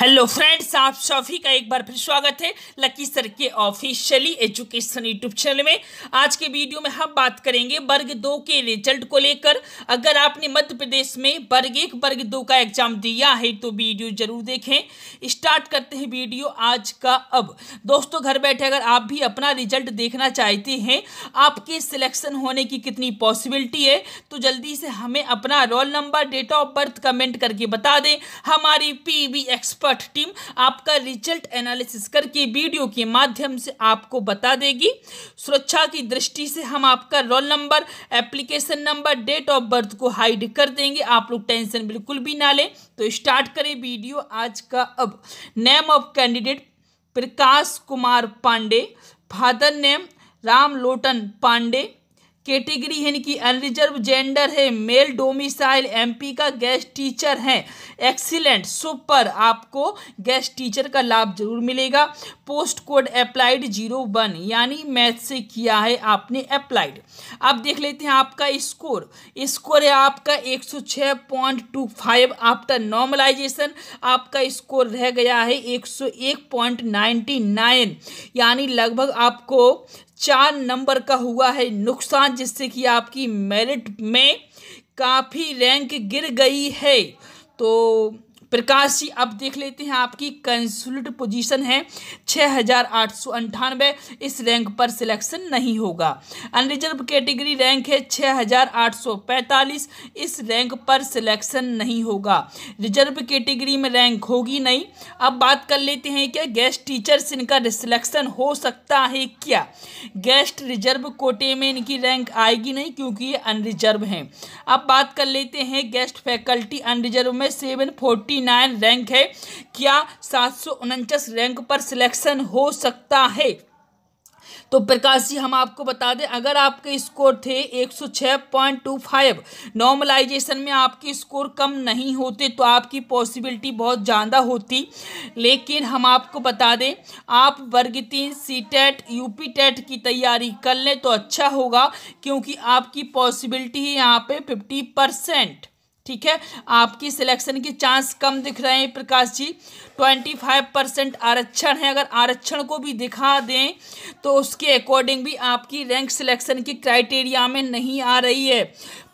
hello friends आप सभी का एक बार फिर स्वागत है लकी सर के ऑफिशियली एजुकेशन यूट्यूब चैनल में आज के वीडियो में हम बात करेंगे वर्ग दो के रिजल्ट को लेकर अगर आपने मध्य प्रदेश में वर्ग एक वर्ग दो का एग्जाम दिया है तो वीडियो जरूर देखें स्टार्ट करते हैं वीडियो आज का अब दोस्तों घर बैठे अगर आप भी अपना रिजल्ट देखना चाहते हैं आपके सिलेक्शन होने की कितनी पॉसिबिलिटी है तो जल्दी से हमें अपना roll number date of birth comment करके बता दें हमारी पी एक्सपर्ट एक्सपर्ट टीम आपका रिजल्ट एनालिसिस करके वीडियो के माध्यम से आपको बता देगी सुरक्षा की दृष्टि से हम आपका roll number application number date of birth को हाइड कर देंगे आप लोग टेंशन बिल्कुल भी ना लें तो स्टार्ट करें वीडियो आज का अब name of candidate Prakash Kumar Pandey father name Ram Lotan Pandey category है कि अनरिजर्व जेंडर है मेल डोमिसाइल एमपी का गेस्ट टीचर है एक्सीलेंट सुपर आपको गेस्ट टीचर का लाभ जरूर मिलेगा post code applied zero one यानी मैथ से किया है आपने अप्लाइड अब देख लेते हैं आपका स्कोर स्कोर है आपका एक सौ छः point two five after normalization आपका स्कोर रह गया है एक सौ एक पॉइंट नाइन्टी नाइन यानी लगभग आपको चार नंबर का हुआ है नुकसान जिससे कि आपकी मेरिट में काफ़ी रैंक गिर गई है तो प्रकाश जी अब देख लेते हैं आपकी कंसुलट पोजीशन है छः हज़ार आठ सौ अंठानवे इस रैंक पर सिलेक्शन नहीं होगा अनरिजर्व कैटेगरी रैंक है छः हज़ार आठ सौ पैंतालीस इस रैंक पर सिलेक्शन नहीं होगा रिजर्व कैटेगरी में रैंक होगी नहीं अब बात कर लेते हैं क्या गेस्ट टीचर्स इनका सिलेक्शन हो सकता है क्या गेस्ट रिजर्व कोटे में इनकी रैंक आएगी नहीं क्योंकि ये अनरिजर्व हैं अब बात कर लेते हैं गेस्ट फैकल्टी अनरिजर्व में सेवन फोर्टी नाइन रैंक है क्या सात रैंक पर सिलेक्शन हो सकता है तो प्रकाश जी हम आपको बता दें अगर आपके स्कोर थे 106.25 नॉर्मलाइजेशन में आपके स्कोर कम नहीं होते तो आपकी पॉसिबिलिटी बहुत ज़्यादा होती लेकिन हम आपको बता दें आप वर्ग तीन सी टेट यूपी टेट की तैयारी कर लें तो अच्छा होगा क्योंकि आपकी पॉसिबिलिटी है यहाँ पे 50 परसेंट ठीक है आपकी सिलेक्शन के चांस कम दिख रहे हैं Prakash ji twenty five percent आरक्षण है अगर आरक्षण को भी दिखा दें तो उसके अकॉर्डिंग भी आपकी रैंक सिलेक्शन की क्राइटेरिया में नहीं आ रही है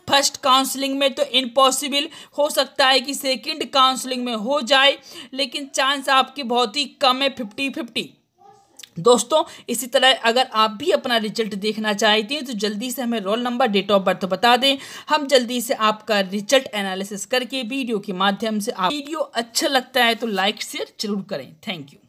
फर्स्ट काउंसलिंग में तो इम्पॉसिबल हो सकता है कि सेकंड काउंसलिंग में हो जाए लेकिन चांस आपके बहुत ही कम है फिफ्टी फिफ्टी दोस्तों इसी तरह अगर आप भी अपना रिजल्ट देखना चाहते हैं तो जल्दी से हमें roll number date of birth बता दें हम जल्दी से आपका रिजल्ट एनालिसिस करके वीडियो के माध्यम से आप वीडियो अच्छा लगता है तो लाइक शेयर जरूर करें थैंक यू